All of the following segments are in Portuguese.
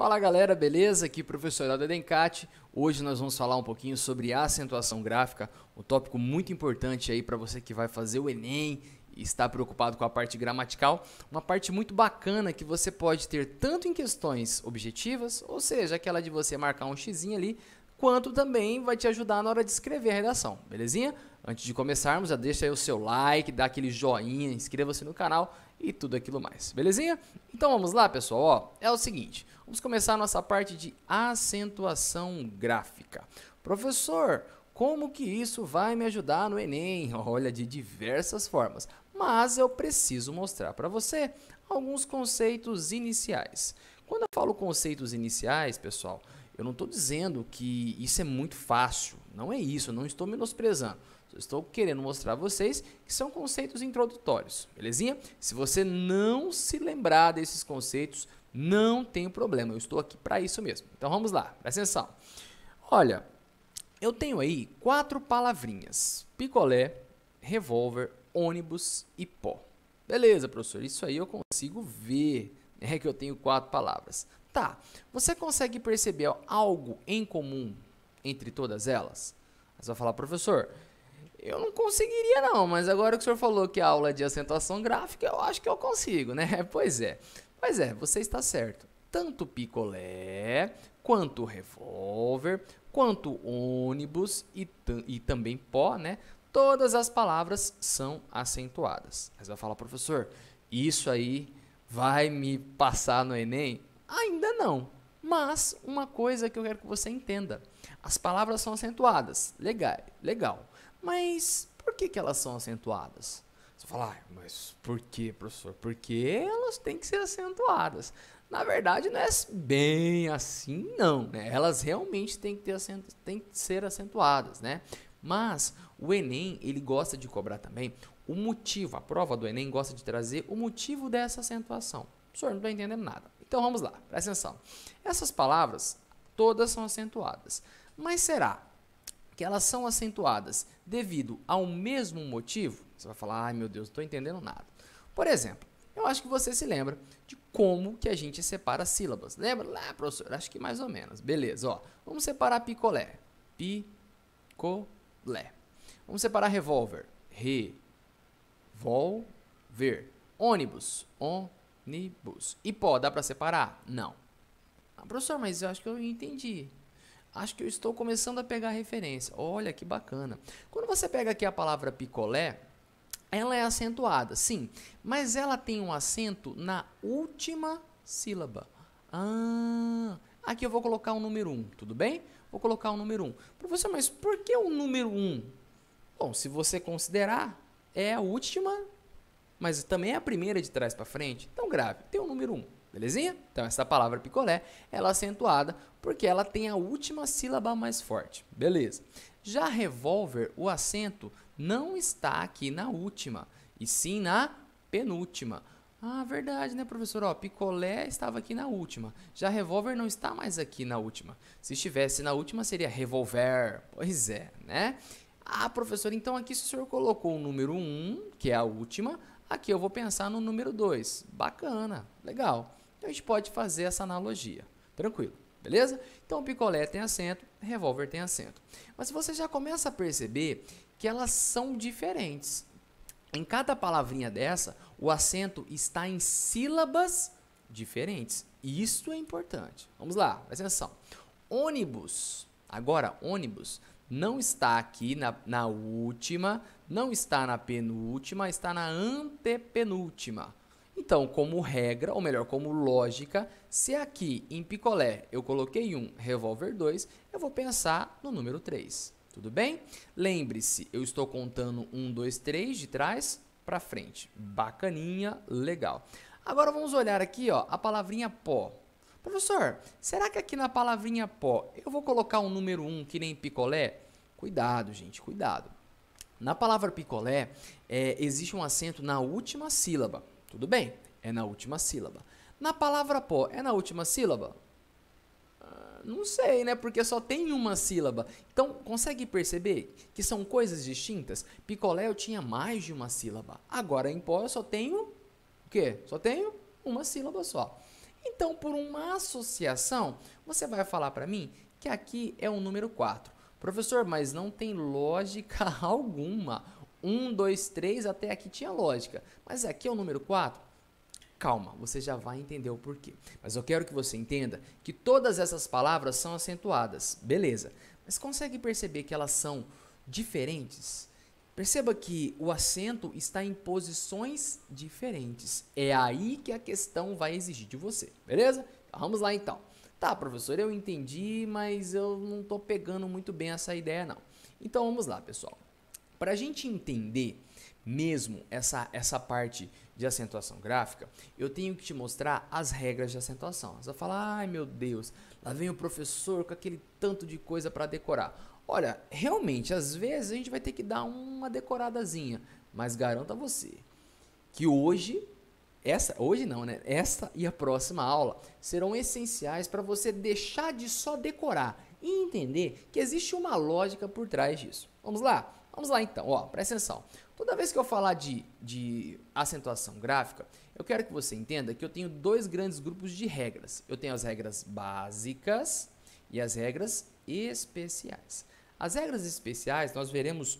Fala galera, beleza? Aqui é professor da Dencate. Hoje nós vamos falar um pouquinho sobre acentuação gráfica, um tópico muito importante aí para você que vai fazer o Enem e está preocupado com a parte gramatical. Uma parte muito bacana que você pode ter tanto em questões objetivas, ou seja, aquela de você marcar um xizinho ali, quanto também vai te ajudar na hora de escrever a redação, belezinha? Antes de começarmos, já deixa aí o seu like, dá aquele joinha, inscreva-se no canal e tudo aquilo mais, belezinha? Então vamos lá, pessoal, ó, é o seguinte, vamos começar a nossa parte de acentuação gráfica. Professor, como que isso vai me ajudar no Enem? Olha, de diversas formas, mas eu preciso mostrar para você alguns conceitos iniciais. Quando eu falo conceitos iniciais, pessoal, eu não estou dizendo que isso é muito fácil, não é isso, não estou menosprezando. Só estou querendo mostrar a vocês que são conceitos introdutórios, belezinha? Se você não se lembrar desses conceitos, não tem problema. Eu estou aqui para isso mesmo. Então vamos lá, presta atenção. Olha, eu tenho aí quatro palavrinhas: picolé, revólver, ônibus e pó. Beleza, professor, isso aí eu consigo ver é que eu tenho quatro palavras. Tá, você consegue perceber algo em comum entre todas elas? Você vai falar, professor, eu não conseguiria, não, mas agora que o senhor falou que a aula é de acentuação gráfica, eu acho que eu consigo, né? Pois é. Pois é, você está certo. Tanto picolé, quanto revólver, quanto ônibus e, e também pó, né? Todas as palavras são acentuadas. Mas vai falar, professor, isso aí vai me passar no Enem? Ainda não. Mas uma coisa que eu quero que você entenda: as palavras são acentuadas. Legal, legal. Mas por que, que elas são acentuadas? Você fala, ah, mas por que, professor? Porque elas têm que ser acentuadas. Na verdade, não é bem assim, não. Né? Elas realmente têm que, ter acento, têm que ser acentuadas, né? Mas o Enem, ele gosta de cobrar também o motivo, a prova do Enem gosta de trazer o motivo dessa acentuação. Professor, não estou tá entendendo nada. Então vamos lá, presta atenção. Essas palavras todas são acentuadas. Mas será que elas são acentuadas devido ao mesmo motivo, você vai falar, ai meu Deus, não estou entendendo nada. Por exemplo, eu acho que você se lembra de como que a gente separa sílabas. Lembra? Lá, professor, acho que mais ou menos. Beleza, ó. Vamos separar picolé. Picolé. Vamos separar revólver. Revolver. Ônibus. Ônibus. E pó, dá para separar? Não. Ah, professor, mas eu acho que eu entendi. Acho que eu estou começando a pegar referência. Olha que bacana. Quando você pega aqui a palavra picolé, ela é acentuada, sim, mas ela tem um acento na última sílaba. Ah, aqui eu vou colocar o número 1, um, tudo bem? Vou colocar o número 1. Um. Professor, mas por que o número 1? Um? Bom, se você considerar, é a última, mas também é a primeira de trás para frente. Então, grave, tem o número 1. Um. Belezinha? Então essa palavra picolé, ela é acentuada porque ela tem a última sílaba mais forte. Beleza. Já revólver, o acento não está aqui na última, e sim na penúltima. Ah, verdade, né, professor? Ó, picolé estava aqui na última. Já revólver não está mais aqui na última. Se estivesse na última, seria revolver. Pois é, né? Ah, professor, então aqui se o senhor colocou o número 1, um, que é a última, aqui eu vou pensar no número 2. Bacana, legal. Então a gente pode fazer essa analogia. Tranquilo, beleza? Então picolé tem acento, revólver tem acento. Mas você já começa a perceber que elas são diferentes. Em cada palavrinha dessa, o acento está em sílabas diferentes. Isso é importante. Vamos lá, presta atenção. Ônibus. Agora, ônibus não está aqui na, na última, não está na penúltima, está na antepenúltima. Então, como regra, ou melhor, como lógica, se aqui em picolé eu coloquei um revólver 2, eu vou pensar no número 3. Tudo bem? Lembre-se, eu estou contando 1, 2, 3 de trás para frente. Bacaninha, legal. Agora vamos olhar aqui ó, a palavrinha pó. Professor, será que aqui na palavrinha pó eu vou colocar um número 1 que nem picolé? Cuidado, gente, cuidado. Na palavra picolé, é, existe um acento na última sílaba. Tudo bem, é na última sílaba. Na palavra pó, é na última sílaba? Ah, não sei, né? Porque só tem uma sílaba. Então, consegue perceber que são coisas distintas? Picolé eu tinha mais de uma sílaba. Agora, em pó, eu só tenho o quê? Só tenho uma sílaba só. Então, por uma associação, você vai falar para mim que aqui é o número 4. Professor, mas não tem lógica alguma. 1, 2, 3 até aqui tinha lógica, mas aqui é o número 4. Calma, você já vai entender o porquê. Mas eu quero que você entenda que todas essas palavras são acentuadas, beleza. Mas consegue perceber que elas são diferentes? Perceba que o acento está em posições diferentes. É aí que a questão vai exigir de você, beleza? Então, vamos lá então. Tá, professor, eu entendi, mas eu não estou pegando muito bem essa ideia, não. Então vamos lá, pessoal. Para a gente entender mesmo essa, essa parte de acentuação gráfica, eu tenho que te mostrar as regras de acentuação. Você vai falar, ai meu Deus, lá vem o professor com aquele tanto de coisa para decorar. Olha, realmente, às vezes a gente vai ter que dar uma decoradazinha, mas garanto a você que hoje, essa, hoje não, né? Esta e a próxima aula serão essenciais para você deixar de só decorar e entender que existe uma lógica por trás disso. Vamos lá? Vamos lá então, ó, presta atenção. Toda vez que eu falar de, de acentuação gráfica, eu quero que você entenda que eu tenho dois grandes grupos de regras. Eu tenho as regras básicas e as regras especiais. As regras especiais nós veremos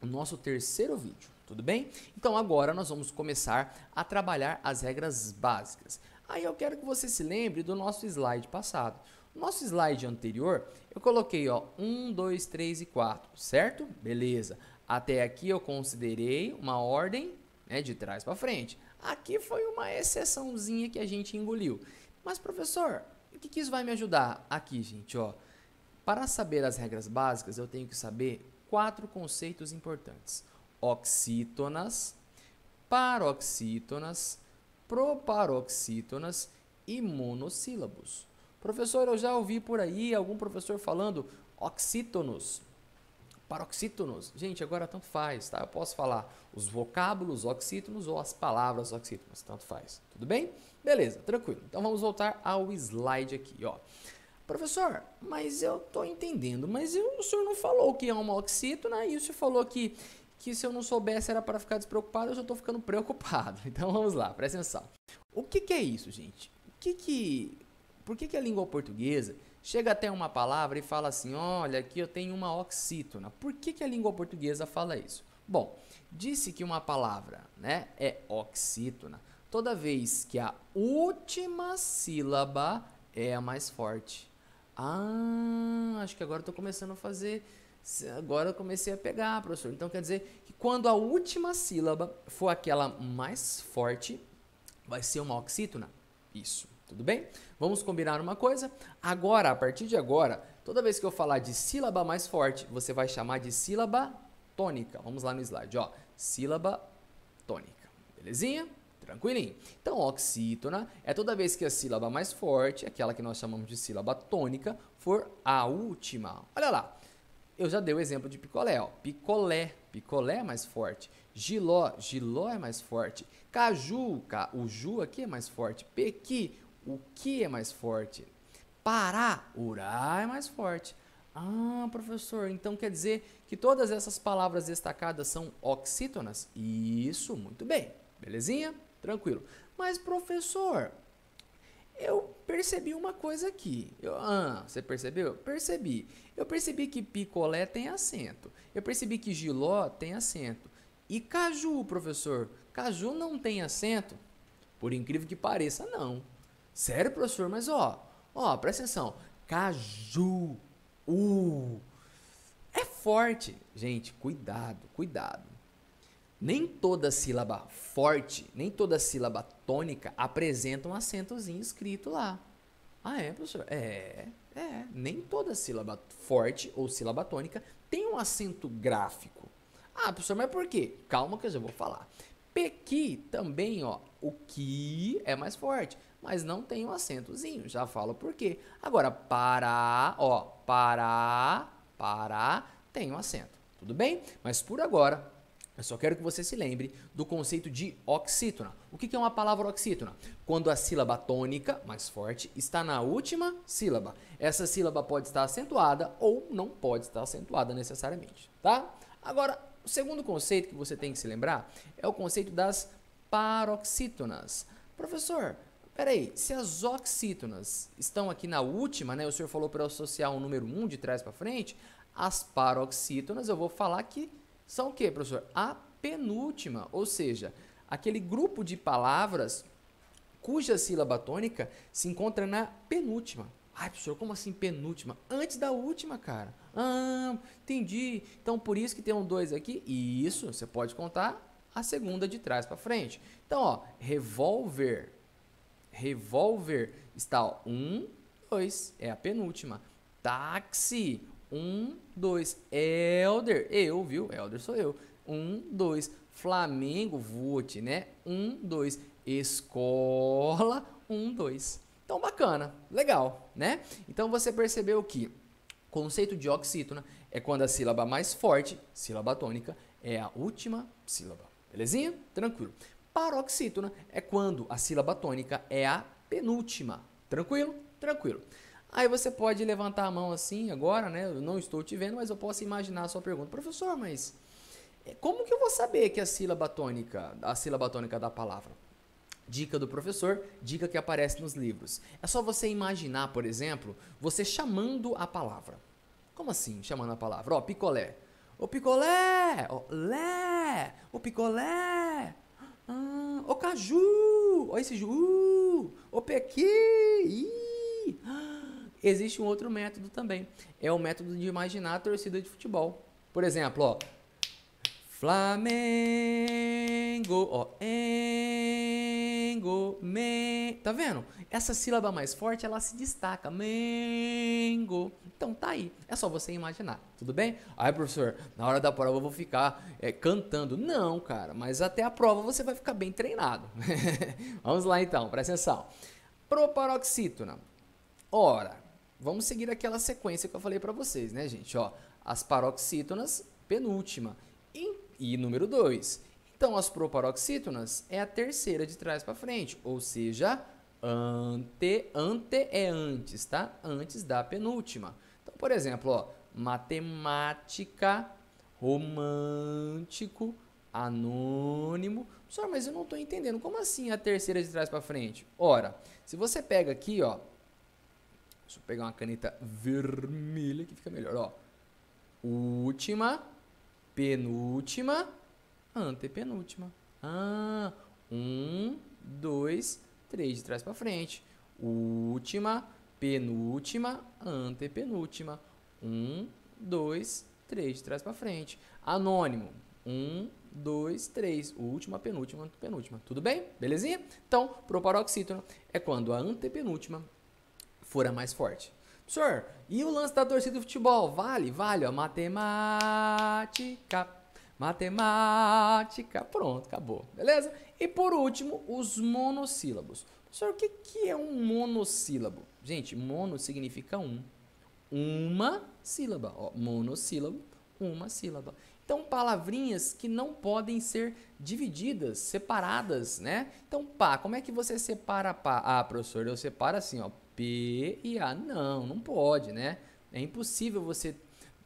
no nosso terceiro vídeo, tudo bem? Então agora nós vamos começar a trabalhar as regras básicas. Aí eu quero que você se lembre do nosso slide passado. Nosso slide anterior, eu coloquei ó, 1, 2, 3 e 4, certo? Beleza. Até aqui eu considerei uma ordem né, de trás para frente. Aqui foi uma exceçãozinha que a gente engoliu. Mas, professor, o que, que isso vai me ajudar? Aqui, gente, ó. Para saber as regras básicas, eu tenho que saber quatro conceitos importantes: oxítonas, paroxítonas, proparoxítonas e monossílabos. Professor, eu já ouvi por aí algum professor falando oxítonos, paroxítonos. Gente, agora tanto faz, tá? Eu posso falar os vocábulos oxítonos ou as palavras oxítonos, tanto faz. Tudo bem? Beleza, tranquilo. Então vamos voltar ao slide aqui, ó. Professor, mas eu tô entendendo, mas eu, o senhor não falou que é uma oxítona e o senhor falou que, que se eu não soubesse era para ficar despreocupado, eu já tô ficando preocupado. Então vamos lá, presta atenção. O que, que é isso, gente? O que que por que, que a língua portuguesa chega até uma palavra e fala assim: olha, aqui eu tenho uma oxítona? Por que, que a língua portuguesa fala isso? Bom, disse que uma palavra né, é oxítona toda vez que a última sílaba é a mais forte. Ah, acho que agora eu estou começando a fazer. Agora eu comecei a pegar, professor. Então quer dizer que quando a última sílaba for aquela mais forte, vai ser uma oxítona? Isso. Tudo bem? Vamos combinar uma coisa? Agora, a partir de agora, toda vez que eu falar de sílaba mais forte, você vai chamar de sílaba tônica. Vamos lá no slide, ó. Sílaba tônica. Belezinha? Tranquilinho. Então, oxítona é toda vez que a sílaba mais forte, aquela que nós chamamos de sílaba tônica, for a última. Olha lá. Eu já dei o exemplo de picolé, ó. Picolé, picolé é mais forte. Giló, giló é mais forte. Caju, ca, o ju aqui é mais forte. Pequi, o que é mais forte? Pará, urá é mais forte. Ah, professor, então quer dizer que todas essas palavras destacadas são oxítonas? Isso, muito bem. Belezinha? Tranquilo. Mas, professor, eu percebi uma coisa aqui. Eu, ah, você percebeu? Percebi. Eu percebi que picolé tem acento. Eu percebi que giló tem acento. E caju, professor? Caju não tem acento? Por incrível que pareça, não. Sério, professor? Mas ó, ó, presta atenção. Caju. Uh, é forte. Gente, cuidado, cuidado. Nem toda sílaba forte, nem toda sílaba tônica apresenta um acentozinho escrito lá. Ah, é, professor? É, é. Nem toda sílaba forte ou sílaba tônica tem um acento gráfico. Ah, professor, mas por quê? Calma que eu já vou falar. Pequi também, ó. O que é mais forte mas não tem um acentozinho. Já falo por quê. Agora, Pará, ó, Pará, Pará, tem um acento. Tudo bem? Mas por agora, eu só quero que você se lembre do conceito de oxítona. O que é uma palavra oxítona? Quando a sílaba tônica, mais forte, está na última sílaba. Essa sílaba pode estar acentuada ou não pode estar acentuada necessariamente, tá? Agora, o segundo conceito que você tem que se lembrar é o conceito das paroxítonas. Professor, Peraí, se as oxítonas estão aqui na última, né? O senhor falou para eu associar o número 1 de trás para frente. As paroxítonas eu vou falar que são o quê, professor? A penúltima, ou seja, aquele grupo de palavras cuja sílaba tônica se encontra na penúltima. Ai, professor, como assim penúltima? Antes da última, cara. Ah, entendi. Então, por isso que tem um 2 aqui. E isso, você pode contar a segunda de trás para frente. Então, ó, revolver Revolver está 1, 2. É a penúltima. Táxi, 1, 2. Elder, eu, viu? Elder sou eu. 1, 2. Flamengo, Vute, né? 1, 2. Escola, 1, 2. Então, bacana, legal, né? Então, você percebeu que o conceito de oxítona é quando a sílaba mais forte, sílaba tônica, é a última sílaba. Belezinha? Tranquilo paroxítona é quando a sílaba tônica é a penúltima. Tranquilo? Tranquilo. Aí você pode levantar a mão assim agora, né? Eu não estou te vendo, mas eu posso imaginar a sua pergunta. Professor, mas é, como que eu vou saber que a sílaba tônica, a sílaba tônica da palavra? Dica do professor, dica que aparece nos livros. É só você imaginar, por exemplo, você chamando a palavra. Como assim, chamando a palavra? Ó, picolé. O picolé! Ó, lé! O picolé! Ah, o caju! Olha esse ju! O pequi! Ih! Existe um outro método também. É o método de imaginar a torcida de futebol. Por exemplo, ó. Flamengo, ó, engo, men... Tá vendo? Essa sílaba mais forte, ela se destaca. Mengo. Então tá aí, é só você imaginar, tudo bem? Aí, professor, na hora da prova eu vou ficar é, cantando. Não, cara, mas até a prova você vai ficar bem treinado. vamos lá então, presta atenção. Proparoxítona. Ora, vamos seguir aquela sequência que eu falei para vocês, né, gente? Ó, as paroxítonas, penúltima. E, e número 2. Então, as proparoxítonas é a terceira de trás para frente, ou seja, ante, ante é antes, tá? Antes da penúltima. Por exemplo, ó, matemática, romântico, anônimo. Professor, mas eu não estou entendendo. Como assim a terceira é de trás para frente? Ora, se você pega aqui, ó, deixa eu pegar uma caneta vermelha que fica melhor, ó. Última, penúltima, antepenúltima. Ah, um, dois, três de trás para frente. Última, penúltima, antepenúltima. Um, dois, três, de trás para frente. Anônimo. Um, dois, três. Última, penúltima, antepenúltima. Tudo bem? Belezinha? Então, proparoxítono é quando a antepenúltima for a mais forte. Senhor, e o lance da torcida do futebol? Vale, vale, ó. Matemática. Matemática. Pronto, acabou. Beleza? E por último, os monossílabos. Senhor, o que é um monossílabo? Gente, mono significa um. Uma sílaba. Ó, monossílabo, uma sílaba. Então, palavrinhas que não podem ser divididas, separadas, né? Então, pá, como é que você separa pá? Ah, professor, eu separo assim, ó, P e A. Não, não pode, né? É impossível você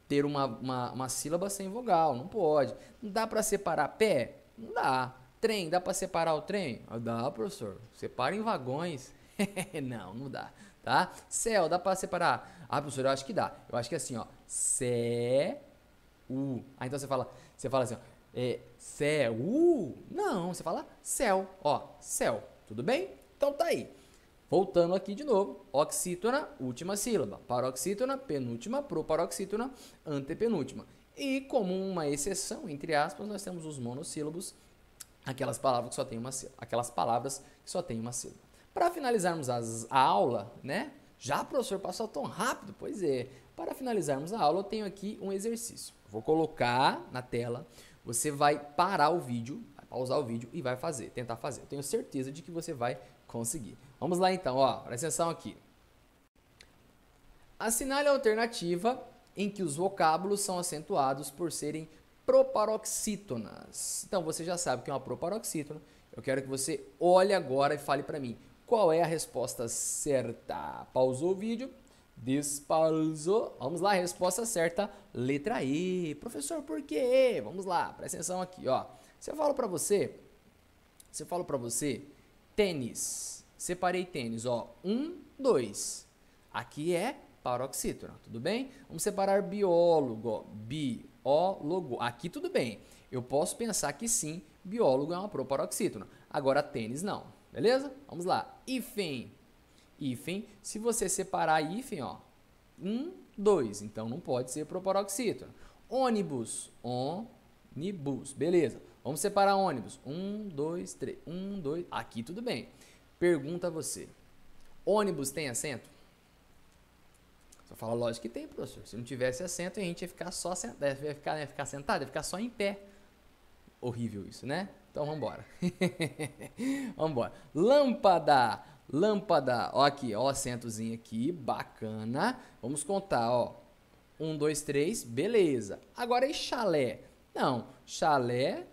ter uma, uma, uma sílaba sem vogal, não pode. Não dá para separar pé? Não dá. Trem, dá para separar o trem? Ah, dá, professor. Separa em vagões. não, não dá tá? Céu, dá para separar? Ah, professor, eu acho que dá. Eu acho que é assim, ó. Céu. u. Ah, então você fala, você fala assim, ó. É, céu. Não, você fala céu, ó, céu. Tudo bem? Então tá aí. Voltando aqui de novo, oxítona, última sílaba, paroxítona, penúltima, proparoxítona, antepenúltima. E como uma exceção, entre aspas, nós temos os monossílabos, aquelas palavras que só tem uma sílaba, aquelas palavras que só tem uma sílaba. Para finalizarmos as, a aula, né? Já, professor, passou tão rápido? Pois é. Para finalizarmos a aula, eu tenho aqui um exercício. Vou colocar na tela, você vai parar o vídeo, vai pausar o vídeo e vai fazer, tentar fazer. Eu tenho certeza de que você vai conseguir. Vamos lá então, ó, presta atenção aqui. Assinale a alternativa em que os vocábulos são acentuados por serem proparoxítonas. Então você já sabe o que é uma proparoxítona. Eu quero que você olhe agora e fale para mim qual é a resposta certa? Pausou o vídeo, despausou. Vamos lá, resposta certa, letra E. Professor, por quê? Vamos lá, presta atenção aqui, ó. Se eu falo para você, se eu falo para você, tênis. Separei tênis, ó, um, dois. Aqui é paroxítona, tudo bem? Vamos separar biólogo, ó, biólogo. Aqui tudo bem. Eu posso pensar que sim, biólogo é uma proparoxítona. Agora tênis não. Beleza? Vamos lá. Hífen. Hífen. Se você separar hífen, ó. Um, dois. Então não pode ser proparoxítono. Ônibus. Ônibus. Beleza. Vamos separar ônibus. Um, dois, três. Um, dois. Aqui tudo bem. Pergunta a você. Ônibus tem assento? Você fala, lógico que tem, professor. Se não tivesse assento, a gente ia ficar só sentado. Ia ficar, ia né, ficar sentado, ia ficar só em pé. Horrível isso, né? Então vamos embora. vamos embora. Lâmpada, lâmpada. Ó aqui, ó, assentozinho aqui, bacana. Vamos contar, ó. Um, dois, três, beleza. Agora e chalé? Não, chalé,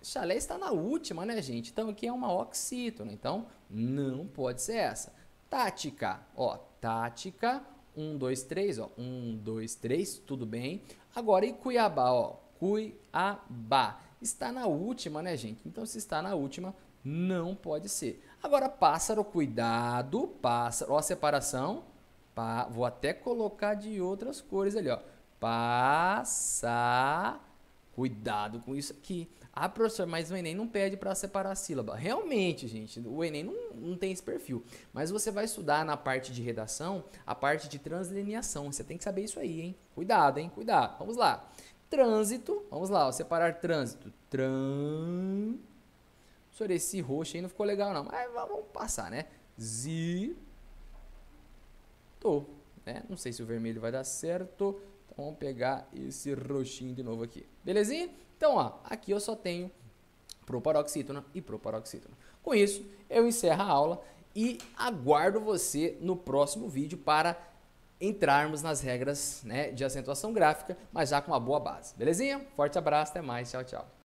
chalé está na última, né, gente? Então aqui é uma oxítona, então não pode ser essa. Tática, ó, tática. Um, dois, três, ó. Um, dois, três, tudo bem. Agora e Cuiabá, ó. Cuiabá está na última, né, gente? Então, se está na última, não pode ser. Agora, pássaro, cuidado, pássaro. Ó, a separação. Pá, vou até colocar de outras cores ali, ó. Passar Cuidado com isso aqui. Ah, professor, mas o Enem não pede para separar a sílaba. Realmente, gente, o Enem não, não tem esse perfil. Mas você vai estudar na parte de redação, a parte de translineação. Você tem que saber isso aí, hein? Cuidado, hein? Cuidado. Vamos lá trânsito. Vamos lá, ó, separar trânsito. Tran. sobre esse roxo aí não ficou legal, não. Mas vamos passar, né? Zi. Tô. Né? Não sei se o vermelho vai dar certo. Então vamos pegar esse roxinho de novo aqui. Belezinha? Então, ó, aqui eu só tenho proparoxítona e proparoxítona. Com isso, eu encerro a aula e aguardo você no próximo vídeo para entrarmos nas regras né, de acentuação gráfica, mas já com uma boa base. Belezinha? Forte abraço, até mais, tchau, tchau.